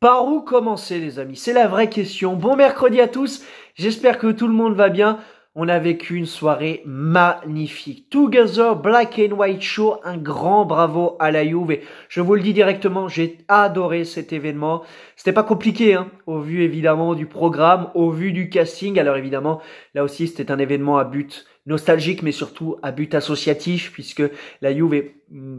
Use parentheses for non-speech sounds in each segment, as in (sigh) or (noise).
Par où commencer les amis C'est la vraie question. Bon mercredi à tous, j'espère que tout le monde va bien. On a vécu une soirée magnifique. Together Black and White Show, un grand bravo à la Juve. Je vous le dis directement, j'ai adoré cet événement. C'était pas compliqué, hein, au vu évidemment du programme, au vu du casting. Alors évidemment, là aussi c'était un événement à but nostalgique, mais surtout à but associatif, puisque la Juve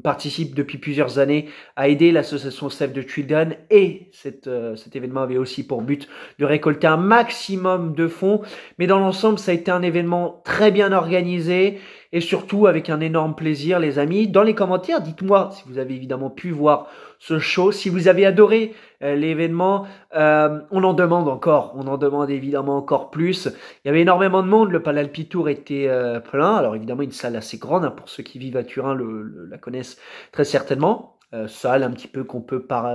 participe depuis plusieurs années à aider l'association Save the Children et euh, cet événement avait aussi pour but de récolter un maximum de fonds. Mais dans l'ensemble, ça a été un événement très bien organisé. Et surtout, avec un énorme plaisir, les amis, dans les commentaires, dites-moi si vous avez évidemment pu voir ce show, si vous avez adoré euh, l'événement. Euh, on en demande encore, on en demande évidemment encore plus. Il y avait énormément de monde, le Palalpitour était euh, plein. Alors évidemment, une salle assez grande, hein, pour ceux qui vivent à Turin le, le, la connaissent très certainement. salle un petit peu qu'on peut par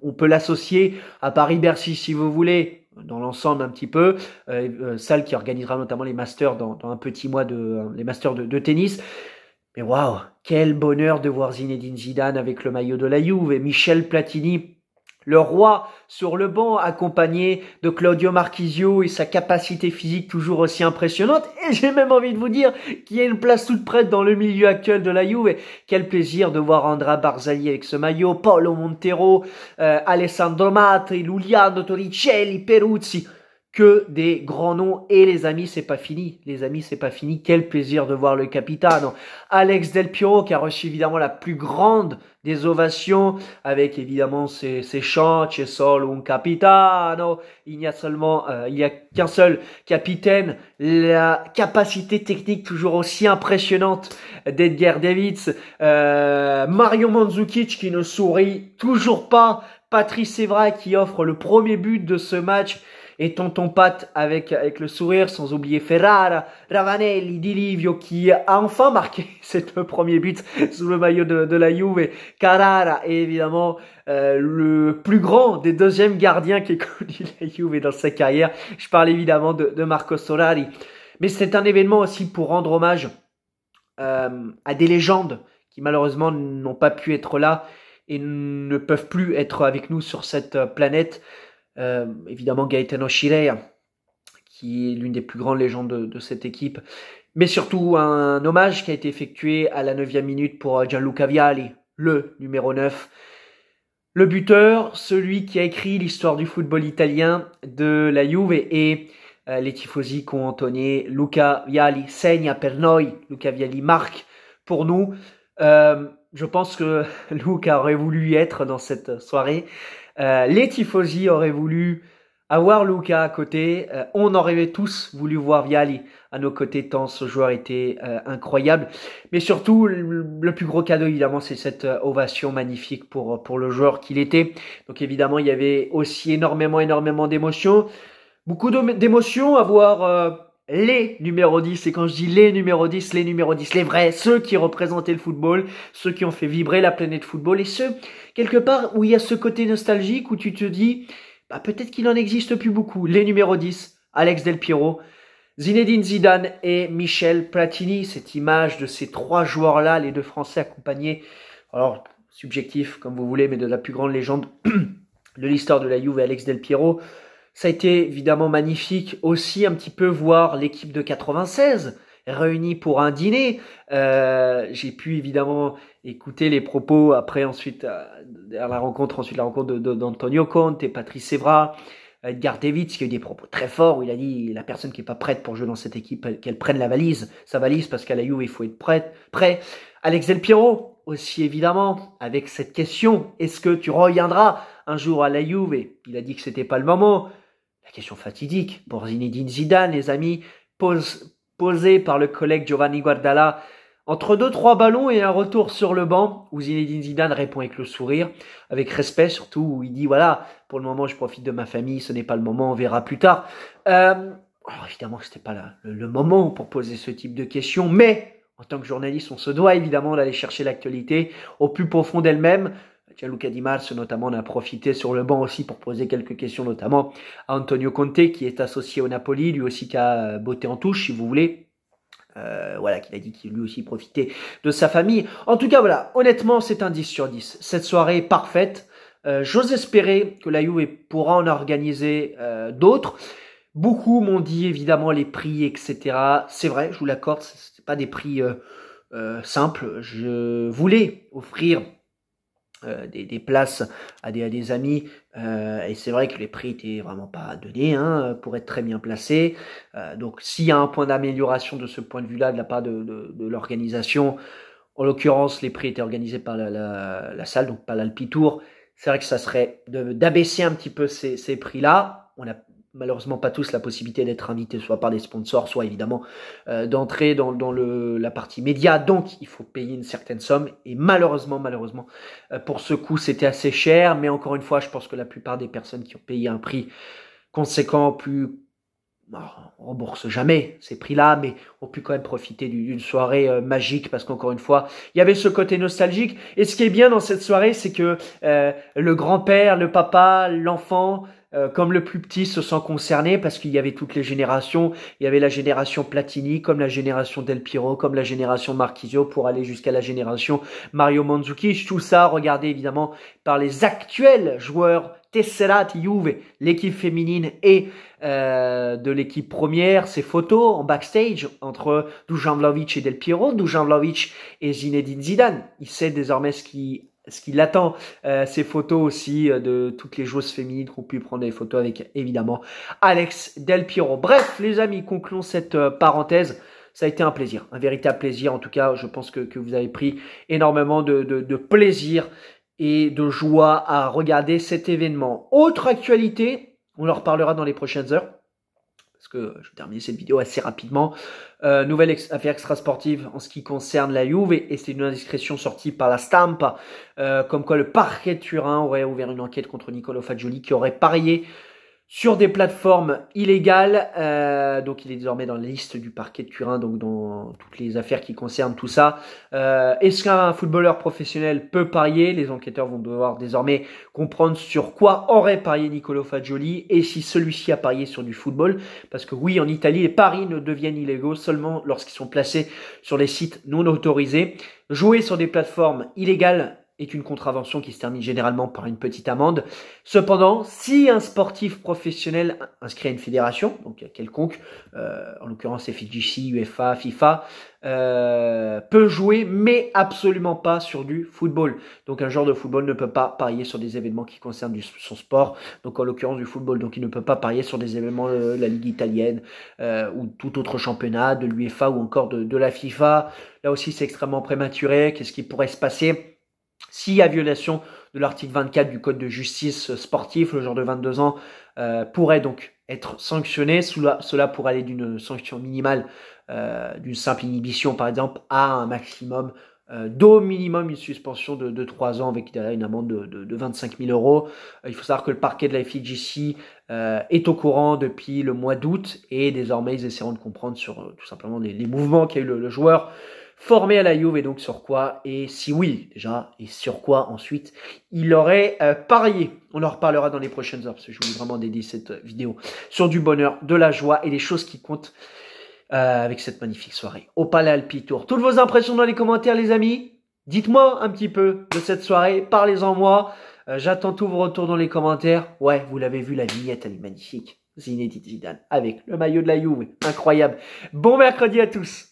on peut l'associer à Paris-Bercy si vous voulez, dans l'ensemble un petit peu. Euh, euh qui organisera notamment les masters dans, un petit mois de euh, les masters de, de tennis. Mais waouh, quel bonheur de voir Zinedine Zidane avec le maillot de la Juve et Michel Platini le roi sur le banc accompagné de Claudio Marchisio et sa capacité physique toujours aussi impressionnante. Et j'ai même envie de vous dire qu'il y a une place toute prête dans le milieu actuel de la Juve. Quel plaisir de voir Andra Barzagli avec ce maillot, Paolo Montero, euh, Alessandro Matri, Luliano Torricelli, Peruzzi que des grands noms et les amis, c'est pas fini. Les amis, c'est pas fini. Quel plaisir de voir le capitano. Alex Del Piero qui a reçu évidemment la plus grande des ovations avec évidemment ses, chants, C'est solo un capitano. Il n'y a seulement, euh, il y a qu'un seul capitaine. La capacité technique toujours aussi impressionnante d'Edgar Davids. Euh, Mario Mandzukic qui ne sourit toujours pas. Patrice Evra qui offre le premier but de ce match et Tonton Pat avec, avec le sourire, sans oublier Ferrara, Ravanelli, Di qui a enfin marqué (laughs) ses deux premiers buts sous le maillot de, la Juve, Carrara est évidemment euh, le plus grand des deuxièmes gardiens qui a (laughs) connu la Juve dans sa carrière. Je parle évidemment de, Marco Solari. Mais c'est un événement aussi pour rendre hommage euh, à des légendes qui malheureusement n'ont pas pu être là et ne peuvent plus être avec nous sur cette euh, planète. Euh, évidemment Gaetano Shirea, qui est l'une des plus grandes légendes de, cette équipe. Mais surtout un hommage qui a été effectué à la 9 minute pour euh, Gianluca Vialli, le numéro 9. Le buteur, celui qui a écrit l'histoire du football italien de la Juve et euh, les tifosi qu'ont entonné Luca Vialli segna per noi, Luca Vialli marque pour nous. je pense que (laughs) Luca aurait voulu être dans cette soirée. Euh, les tifosi auraient voulu avoir Luca à côté. Euh, on aurait tous voulu voir Viali à nos côtés tant ce joueur était euh, incroyable. Mais surtout, le, plus gros cadeau évidemment, c'est cette ovation magnifique pour, pour le joueur qu'il était. Donc évidemment, il y avait aussi énormément, énormément d'émotions. Beaucoup d'émotions à voir les numéros 10, et quand je dis les numéros 10, les numéros 10, les vrais, ceux qui représentaient le football, ceux qui ont fait vibrer la planète football, et ceux, quelque part, où il y a ce côté nostalgique où tu te dis, bah, peut-être qu'il n'en existe plus beaucoup. Les numéros 10, Alex Del Piero, Zinedine Zidane et Michel Platini, cette image de ces trois joueurs-là, les deux Français accompagnés, alors subjectif comme vous voulez, mais de la plus grande légende (clears throat) de l'histoire de la Juve, Alex Del Piero, ça a été évidemment magnifique aussi un petit peu voir l'équipe de 96 réunie pour un dîner. Euh, j'ai pu évidemment écouter les propos après ensuite euh, à la rencontre, ensuite la rencontre d'Antonio Conte et Patrice Evra. Edgar Davids qui a eu des propos très forts où il a dit la personne qui n'est pas prête pour jouer dans cette équipe qu'elle prenne la valise sa valise parce qu'à la Juve il faut être prêt prêt Alex Del aussi évidemment avec cette question est-ce que tu reviendras un jour à la Juve il a dit que c'était pas le moment la question fatidique pour Zinedine Zidane, les amis, posée par le collègue Giovanni Guardala entre deux, trois ballons et un retour sur le banc, où Zinedine Zidane répond avec le sourire, avec respect surtout, où il dit voilà, pour le moment je profite de ma famille, ce n'est pas le moment, on verra plus tard. Euh, alors évidemment que ce n'était pas le, moment pour poser ce type de question, mais en tant que journaliste, on se doit évidemment d'aller chercher l'actualité au plus profond d'elle-même, Gianluca Di Mars notamment en a profité sur le banc aussi pour poser quelques questions notamment à Antonio Conte qui est associé au Napoli, lui aussi qui a euh, botté en touche si vous voulez. Euh, voilà, qu'il a dit qu'il lui aussi profitait de sa famille. En tout cas, voilà, honnêtement, c'est un 10 sur 10. Cette soirée est parfaite. Euh, j'ose espérer que la Juve pourra en organiser d'autres. Beaucoup m'ont dit évidemment les prix, etc. C'est vrai, je vous l'accorde, ce pas des prix simples. Je voulais offrir euh, des, places à des, amis. Euh, et c'est vrai que les prix étaient vraiment pas donnés hein, pour être très bien placés. Euh, donc s'il y a un point d'amélioration de ce point de vue-là de la part de, l'organisation, en l'occurrence les prix étaient organisés par la, salle, donc par l'Alpitour, c'est vrai que ça serait d'abaisser un petit peu ces, ces prix-là. On a malheureusement pas tous la possibilité d'être invités soit par des sponsors, soit évidemment euh, d'entrer dans, dans le, la partie média. Donc il faut payer une certaine somme. Et malheureusement, malheureusement, euh, pour ce coup, c'était assez cher. Mais encore une fois, je pense que la plupart des personnes qui ont payé un prix conséquent, plus... on rembourse jamais ces prix-là, mais ont pu quand même profiter d'une soirée euh, magique parce qu'encore une fois, il y avait ce côté nostalgique. Et ce qui est bien dans cette soirée, c'est que le grand-père, le papa, l'enfant, euh, comme le plus petit se sent concerné parce qu'il y avait toutes les générations. Il y avait la génération Platini, comme la génération Del Piro, comme la génération Marquisio, pour aller jusqu'à la génération Mario Mandzukic. Tout ça regardé évidemment par les actuels joueurs Tesserat, Juve, l'équipe féminine et euh, de l'équipe première, ces photos en backstage entre Dujan Vlaovic et Del Piero, Dujan Vlaovic et Zinedine Zidane. Il sait désormais ce qui ce qui l'attend. Euh, ces photos aussi euh, de toutes les joueuses féminines qu'on pu prendre des photos avec évidemment Alex Del Piero. Bref, les amis, conclons cette euh, parenthèse. Ça a été un plaisir, un véritable plaisir. En tout cas, je pense que, vous avez pris énormément de, de, plaisir et de joie à regarder cet événement. Autre actualité, on en reparlera dans les prochaines heures parce que je vais terminer cette vidéo assez rapidement. Euh, nouvelle affaire extra en ce qui concerne la Juve, et c'est une indiscrétion sortie par la Stampa, euh, comme quoi le parquet de Turin aurait ouvert une enquête contre Nicolo Fagioli qui aurait parié sur des plateformes illégales. Euh, donc il est désormais dans la liste du parquet de Turin, donc dans toutes les affaires qui concernent tout ça. Euh, Est-ce qu'un footballeur professionnel peut parier Les enquêteurs vont devoir désormais comprendre sur quoi aurait parié Nicolo Fagioli et si celui-ci a parié sur du football. Parce que oui, en Italie, les paris ne deviennent illégaux seulement lorsqu'ils sont placés sur les sites non autorisés. Jouer sur des plateformes illégales est une contravention qui se termine généralement par une petite amende. Cependant, si un sportif professionnel inscrit à une fédération, donc quelconque, euh, en l'occurrence FIGC, UEFA, FIFA, euh, peut jouer, mais absolument pas sur du football. Donc un joueur de football ne peut pas parier sur des événements qui concernent son sport, donc en l'occurrence du football. Donc il ne peut pas parier sur des événements de euh, la Ligue italienne euh, ou tout autre championnat, de l'UEFA ou encore de, de la FIFA. Là aussi c'est extrêmement prématuré. Qu'est-ce qui pourrait se passer s'il y a violation de l'article 24 du Code de justice sportif, le joueur de 22 ans euh, pourrait donc être sanctionné. Cela, pourrait aller d'une sanction minimale, euh, d'une simple inhibition par exemple, à un maximum euh, d'au minimum une suspension de, de 3 ans avec derrière une amende de, 25 000 euros. il faut savoir que le parquet de la FIGC est au courant depuis le mois d'août et désormais ils essaieront de comprendre sur tout simplement les, mouvements qu'a eu le joueur formé à la Juve et donc sur quoi Et si oui, déjà, et sur quoi ensuite il aurait euh, parié On en reparlera dans les prochaines heures parce que je voulais vraiment dédier cette vidéo sur du bonheur, de la joie et les choses qui comptent euh, avec cette magnifique soirée au Palais Alpitour. Toutes vos impressions dans les commentaires, les amis Dites-moi un petit peu de cette soirée, parlez-en moi. Euh, j'attends tous vos retours dans les commentaires. Ouais, vous l'avez vu, la vignette, elle est magnifique. Zinedine Zidane avec le maillot de la Juve. Incroyable. Bon mercredi à tous.